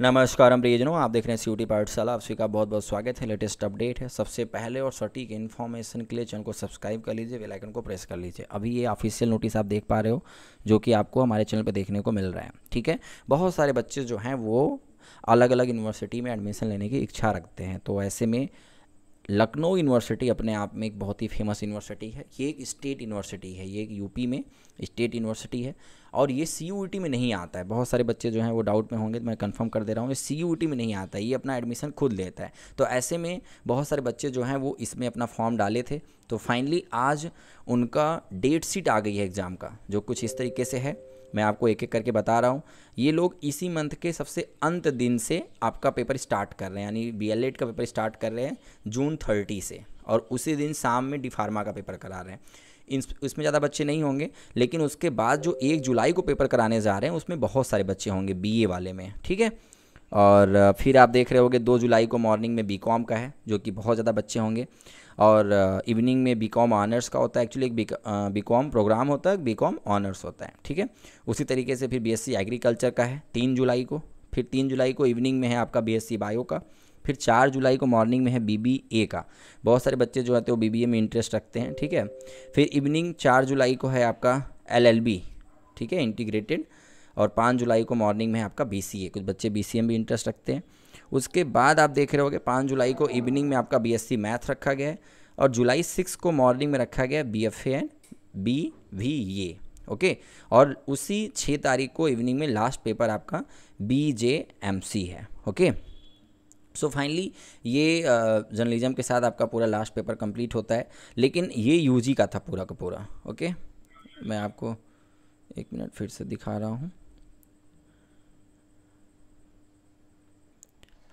नमस्कार हम प्रियजनों आप देख रहे हैं सी पाठशाला आप सभी का बहुत बहुत स्वागत है लेटेस्ट अपडेट है सबसे पहले और सटीक इन्फॉर्मेशन के लिए चैनल को सब्सक्राइब कर लीजिए बेल आइकन को प्रेस कर लीजिए अभी ये ऑफिशियल नोटिस आप देख पा रहे हो जो कि आपको हमारे चैनल पर देखने को मिल रहा है ठीक है बहुत सारे बच्चे जो हैं वो अलग अलग यूनिवर्सिटी में एडमिशन लेने की इच्छा रखते हैं तो ऐसे में लखनऊ यूनिवर्सिटी अपने आप में एक बहुत ही फेमस यूनिवर्सिटी है ये एक स्टेट यूनिवर्सिटी है ये एक यूपी में स्टेट यूनिवर्सिटी है और ये सी में नहीं आता है बहुत सारे बच्चे जो हैं वो डाउट में होंगे तो मैं कंफर्म कर दे रहा हूँ ये सी में नहीं आता है ये अपना एडमिशन खुद लेता है तो ऐसे में बहुत सारे बच्चे जो हैं वो इसमें अपना फॉर्म डाले थे तो फाइनली आज उनका डेट सीट आ गई है एग्ज़ाम का जो कुछ इस तरीके से है मैं आपको एक एक करके बता रहा हूँ ये लोग इसी मंथ के सबसे अंत दिन से आपका पेपर स्टार्ट कर रहे हैं यानी बी का पेपर स्टार्ट कर रहे हैं जून थर्टी से और उसी दिन शाम में डी फार्मा का पेपर करा रहे हैं इन उसमें ज़्यादा बच्चे नहीं होंगे लेकिन उसके बाद जो एक जुलाई को पेपर कराने जा रहे हैं उसमें बहुत सारे बच्चे होंगे बीए वाले में ठीक है और फिर आप देख रहे होगे दो जुलाई को मॉर्निंग में बी का है जो कि बहुत ज़्यादा बच्चे होंगे और इवनिंग में बी कॉम ऑनर्स का होता है एक्चुअली एक बी कॉम प्रोग्राम होता है बी ऑनर्स होता है ठीक है उसी तरीके से फिर बीएससी एग्रीकल्चर का है तीन जुलाई को फिर तीन जुलाई को इवनिंग में है आपका बी बायो का फिर चार जुलाई को मॉर्निंग में है बी का बहुत सारे बच्चे जो आते हैं वो बी में इंटरेस्ट रखते हैं ठीक है फिर इवनिंग चार जुलाई को है आपका एल ठीक है इंटीग्रेटेड और पाँच जुलाई को मॉर्निंग में आपका बी कुछ बच्चे बी भी इंटरेस्ट रखते हैं उसके बाद आप देख रहे हो पाँच जुलाई को इवनिंग में आपका बी मैथ रखा गया है और जुलाई सिक्स को मॉर्निंग में रखा गया B F and B V ये ओके और उसी छः तारीख को इवनिंग में लास्ट पेपर आपका बी जे एम सी है ओके सो फाइनली ये जर्नलिज्म के साथ आपका पूरा लास्ट पेपर कंप्लीट होता है लेकिन ये यूजी का था पूरा का पूरा ओके मैं आपको एक मिनट फिर से दिखा रहा हूँ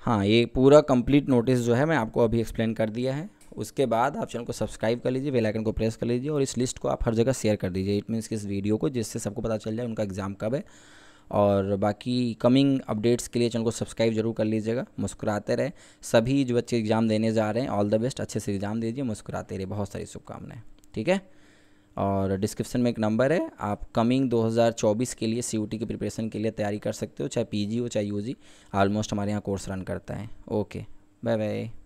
हाँ ये पूरा कंप्लीट नोटिस जो है मैं आपको अभी एक्सप्लेन कर दिया है उसके बाद आप चैनल को सब्सक्राइब कर लीजिए बेल आइकन को प्रेस कर लीजिए और इस लिस्ट को आप हर जगह शेयर कर दीजिए इट मीन्स इस वीडियो को जिससे सबको पता चल जाए उनका एग्ज़ाम कब है और बाकी कमिंग अपडेट्स के लिए चैनल को सब्सक्राइब जरूर कर लीजिएगा मुस्कुराते रहे सभी जो बच्चे एग्ज़ाम देने जा रहे हैं ऑल द बेस्ट अच्छे से एग्ज़ाम दीजिए मुस्कुराते रहे बहुत सारी शुभकामनाएं ठीक है और डिस्क्रिप्शन में एक नंबर है आप कमिंग 2024 के लिए सी की प्रिपरेशन के लिए तैयारी कर सकते हो चाहे पीजी हो चाहे यूजी ऑलमोस्ट हमारे यहाँ कोर्स रन करता है ओके बाय बाय